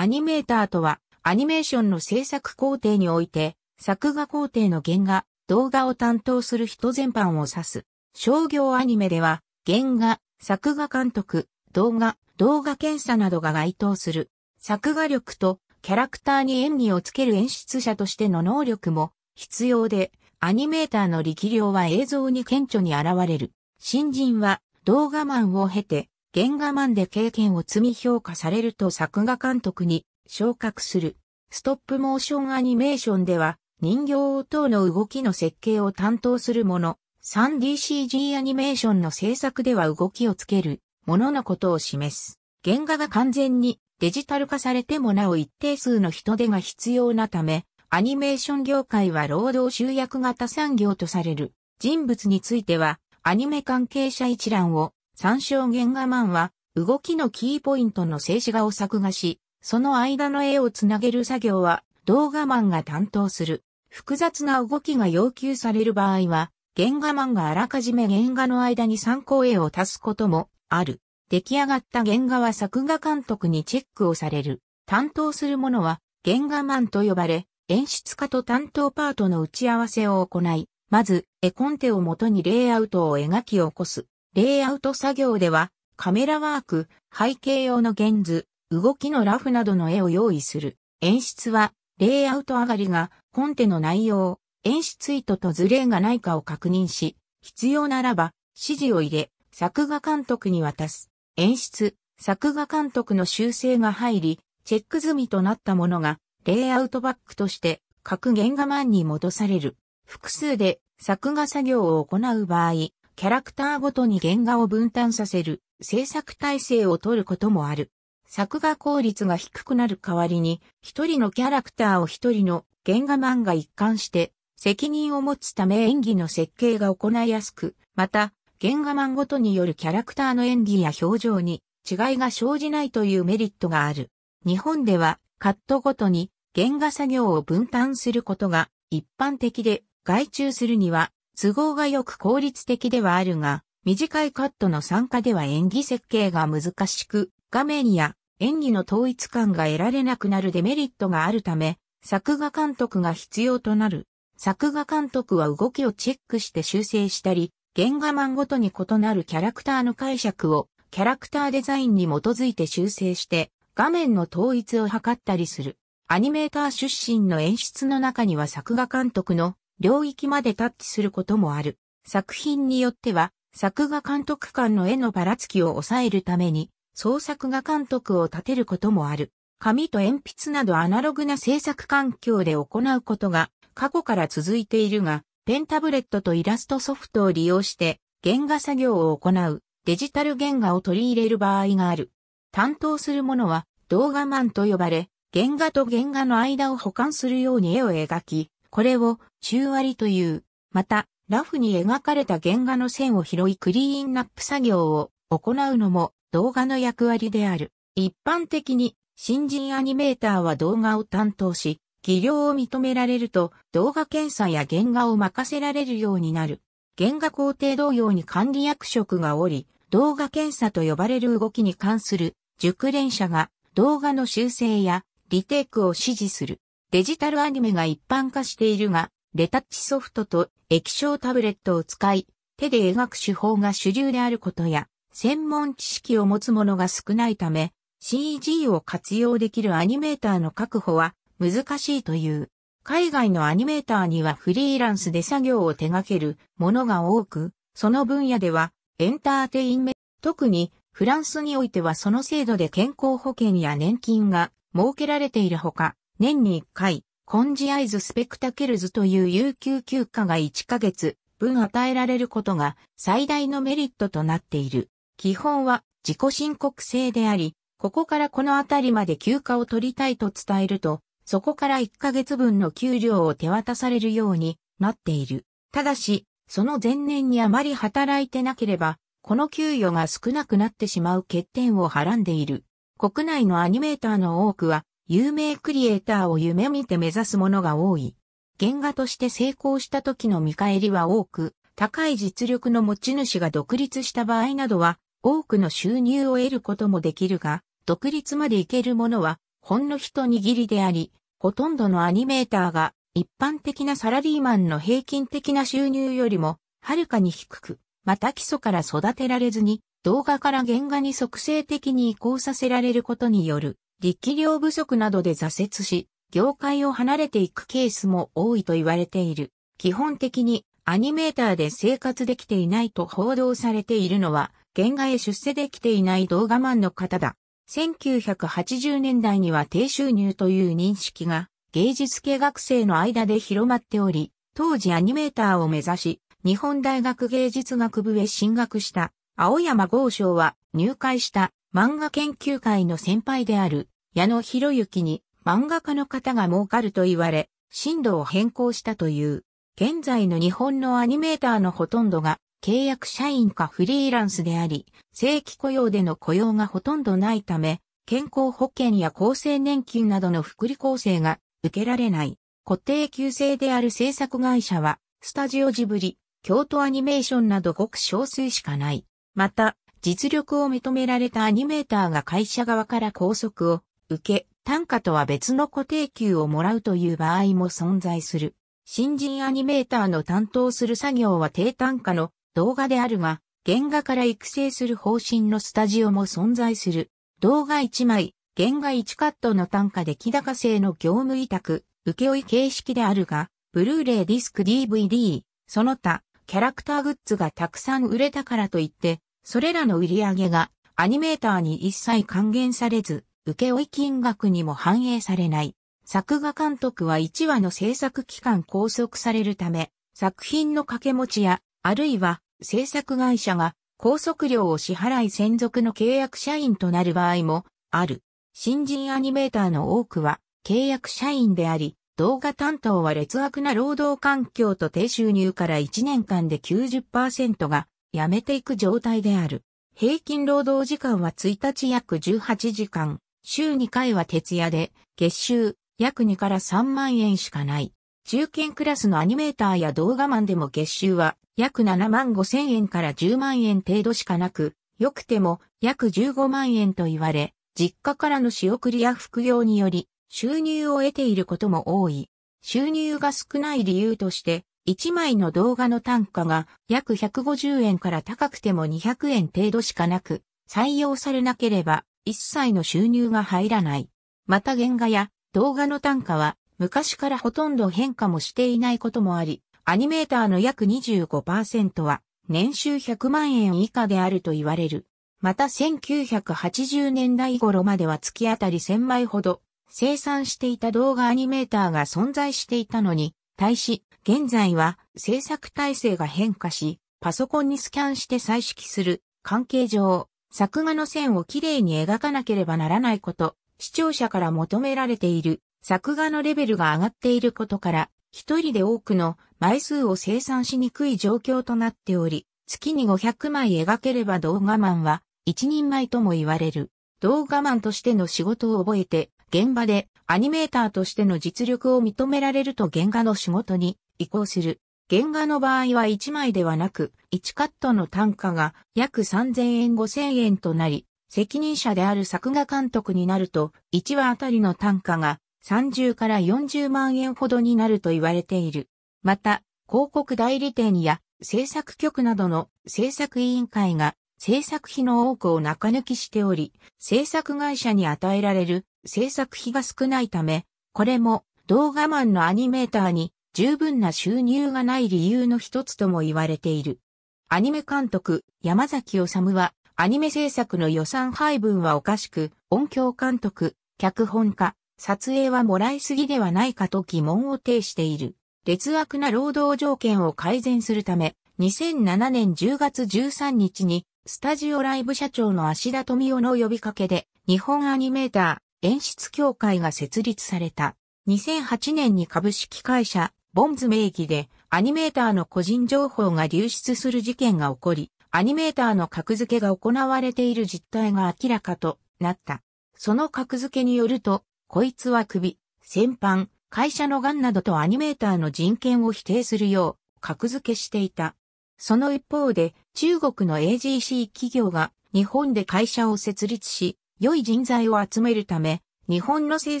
アニメーターとは、アニメーションの制作工程において、作画工程の原画、動画を担当する人全般を指す。商業アニメでは、原画、作画監督、動画、動画検査などが該当する。作画力とキャラクターに演技をつける演出者としての能力も必要で、アニメーターの力量は映像に顕著に現れる。新人は動画マンを経て原画マンで経験を積み評価されると作画監督に昇格する。ストップモーションアニメーションでは人形等の動きの設計を担当するもの、3DCG アニメーションの制作では動きをつけるもののことを示す。原画が完全にデジタル化されてもなお一定数の人手が必要なため、アニメーション業界は労働集約型産業とされる人物については、アニメ関係者一覧を参照原画マンは、動きのキーポイントの静止画を作画し、その間の絵をつなげる作業は、動画マンが担当する。複雑な動きが要求される場合は、原画マンがあらかじめ原画の間に参考絵を足すこともある。出来上がった原画は作画監督にチェックをされる。担当する者は原画マンと呼ばれ、演出家と担当パートの打ち合わせを行い、まず絵コンテをもとにレイアウトを描き起こす。レイアウト作業では、カメラワーク、背景用の原図、動きのラフなどの絵を用意する。演出は、レイアウト上がりが、コンテの内容、演出意図とズレがないかを確認し、必要ならば、指示を入れ、作画監督に渡す。演出、作画監督の修正が入り、チェック済みとなったものが、レイアウトバックとして、各原画マンに戻される。複数で作画作業を行う場合、キャラクターごとに原画を分担させる制作体制を取ることもある。作画効率が低くなる代わりに、一人のキャラクターを一人の原画漫画一貫して責任を持つため演技の設計が行いやすく、また、原画漫ごとによるキャラクターの演技や表情に違いが生じないというメリットがある。日本ではカットごとに原画作業を分担することが一般的で外注するには都合がよく効率的ではあるが、短いカットの参加では演技設計が難しく、画面や演技の統一感が得られなくなるデメリットがあるため、作画監督が必要となる。作画監督は動きをチェックして修正したり、原画マンごとに異なるキャラクターの解釈をキャラクターデザインに基づいて修正して画面の統一を図ったりする。アニメーター出身の演出の中には作画監督の領域までタッチすることもある。作品によっては、作画監督間の絵のばらつきを抑えるために、創作画監督を立てることもある。紙と鉛筆などアナログな制作環境で行うことが過去から続いているが、ペンタブレットとイラストソフトを利用して原画作業を行うデジタル原画を取り入れる場合がある。担当するものは動画マンと呼ばれ、原画と原画の間を保管するように絵を描き、これを中割りという。また、ラフに描かれた原画の線を拾いクリーンナップ作業を行うのも動画の役割である。一般的に新人アニメーターは動画を担当し、技量を認められると動画検査や原画を任せられるようになる。原画工程同様に管理役職がおり、動画検査と呼ばれる動きに関する熟練者が動画の修正やリテイクを指示する。デジタルアニメが一般化しているが、レタッチソフトと液晶タブレットを使い、手で描く手法が主流であることや、専門知識を持つ者が少ないため、CG を活用できるアニメーターの確保は難しいという。海外のアニメーターにはフリーランスで作業を手掛けるものが多く、その分野ではエンターテインメント、特にフランスにおいてはその制度で健康保険や年金が設けられているほか、年に1回、コンジアイズスペクタケルズという有給休暇が1ヶ月分与えられることが最大のメリットとなっている。基本は自己申告制であり、ここからこのあたりまで休暇を取りたいと伝えると、そこから1ヶ月分の給料を手渡されるようになっている。ただし、その前年にあまり働いてなければ、この給与が少なくなってしまう欠点をはらんでいる。国内のアニメーターの多くは、有名クリエイターを夢見て目指す者が多い。原画として成功した時の見返りは多く、高い実力の持ち主が独立した場合などは、多くの収入を得ることもできるが、独立までいけるものは、ほんの一握りであり、ほとんどのアニメーターが、一般的なサラリーマンの平均的な収入よりも、はるかに低く、また基礎から育てられずに、動画から原画に即性的に移行させられることによる、力量不足などで挫折し、業界を離れていくケースも多いと言われている。基本的にアニメーターで生活できていないと報道されているのは、現画へ出世できていない動画マンの方だ。1980年代には低収入という認識が芸術系学生の間で広まっており、当時アニメーターを目指し、日本大学芸術学部へ進学した青山豪昌は入会した漫画研究会の先輩である矢野博之に漫画家の方が儲かると言われ、進路を変更したという。現在の日本のアニメーターのほとんどが契約社員かフリーランスであり、正規雇用での雇用がほとんどないため、健康保険や厚生年金などの福利厚生が受けられない。固定給制である制作会社は、スタジオジブリ、京都アニメーションなどごく少数しかない。また、実力を認められたアニメーターが会社側から拘束を受け、単価とは別の固定給をもらうという場合も存在する。新人アニメーターの担当する作業は低単価の動画であるが、原画から育成する方針のスタジオも存在する。動画1枚、原画1カットの単価で気高性の業務委託、請負形式であるが、ブルーレイディスク DVD、その他、キャラクターグッズがたくさん売れたからといって、それらの売り上げがアニメーターに一切還元されず、請負金額にも反映されない。作画監督は1話の制作期間拘束されるため、作品の掛け持ちや、あるいは制作会社が拘束料を支払い専属の契約社員となる場合もある。新人アニメーターの多くは契約社員であり、動画担当は劣悪な労働環境と低収入から1年間で90%がやめていく状態である。平均労働時間は1日約18時間、週2回は徹夜で、月収約2から3万円しかない。中堅クラスのアニメーターや動画マンでも月収は約7万5千円から10万円程度しかなく、良くても約15万円と言われ、実家からの仕送りや副業により収入を得ていることも多い。収入が少ない理由として、1枚の動画の単価が約150円から高くても200円程度しかなく、採用されなければ一切の収入が入らない。また原画や動画の単価は昔からほとんど変化もしていないこともあり、アニメーターの約25%は年収100万円以下であると言われる。また1980年代頃までは月当たり1000枚ほど生産していた動画アニメーターが存在していたのに、対し現在は制作体制が変化し、パソコンにスキャンして彩色する関係上、作画の線をきれいに描かなければならないこと、視聴者から求められている作画のレベルが上がっていることから、一人で多くの枚数を生産しにくい状況となっており、月に500枚描ければ動画マンは一人前とも言われる。動画マンとしての仕事を覚えて、現場でアニメーターとしての実力を認められると原画の仕事に移行する。原画の場合は1枚ではなく、1カットの単価が約3000円5000円となり、責任者である作画監督になると、1話あたりの単価が30から40万円ほどになると言われている。また、広告代理店や制作局などの制作委員会が制作費の多くを中抜きしており、制作会社に与えられる制作費が少ないため、これも動画マンのアニメーターに十分な収入がない理由の一つとも言われている。アニメ監督、山崎治は、アニメ制作の予算配分はおかしく、音響監督、脚本家、撮影はもらいすぎではないかと疑問を呈している。劣悪な労働条件を改善するため、2007年10月13日に、スタジオライブ社長の足田富夫の呼びかけで、日本アニメーター、演出協会が設立された。2008年に株式会社、ボンズ名義でアニメーターの個人情報が流出する事件が起こり、アニメーターの格付けが行われている実態が明らかとなった。その格付けによると、こいつは首、先般、会社の癌などとアニメーターの人権を否定するよう格付けしていた。その一方で、中国の AGC 企業が日本で会社を設立し、良い人材を集めるため、日本の制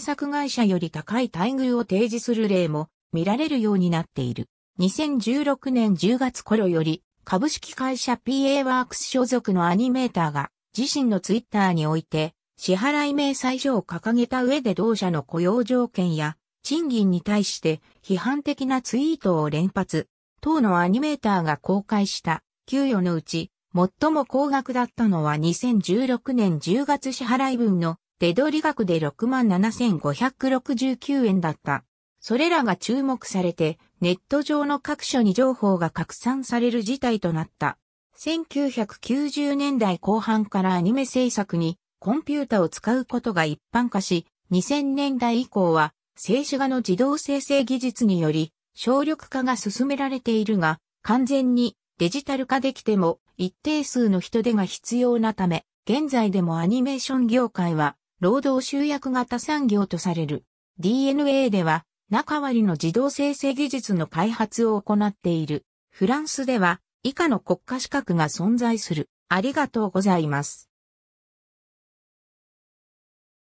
作会社より高い待遇を提示する例も見られるようになっている。2016年10月頃より、株式会社 PA ワークス所属のアニメーターが、自身のツイッターにおいて、支払い明細書を掲げた上で同社の雇用条件や、賃金に対して批判的なツイートを連発。当のアニメーターが公開した給与のうち、最も高額だったのは2016年10月支払い分の手取り額で67,569円だった。それらが注目されて、ネット上の各所に情報が拡散される事態となった。1990年代後半からアニメ制作にコンピュータを使うことが一般化し、2000年代以降は静止画の自動生成技術により省力化が進められているが、完全にデジタル化できても一定数の人手が必要なため、現在でもアニメーション業界は労働集約型産業とされる。DNA では中割の自動生成技術の開発を行っている。フランスでは以下の国家資格が存在する。ありがとうございます。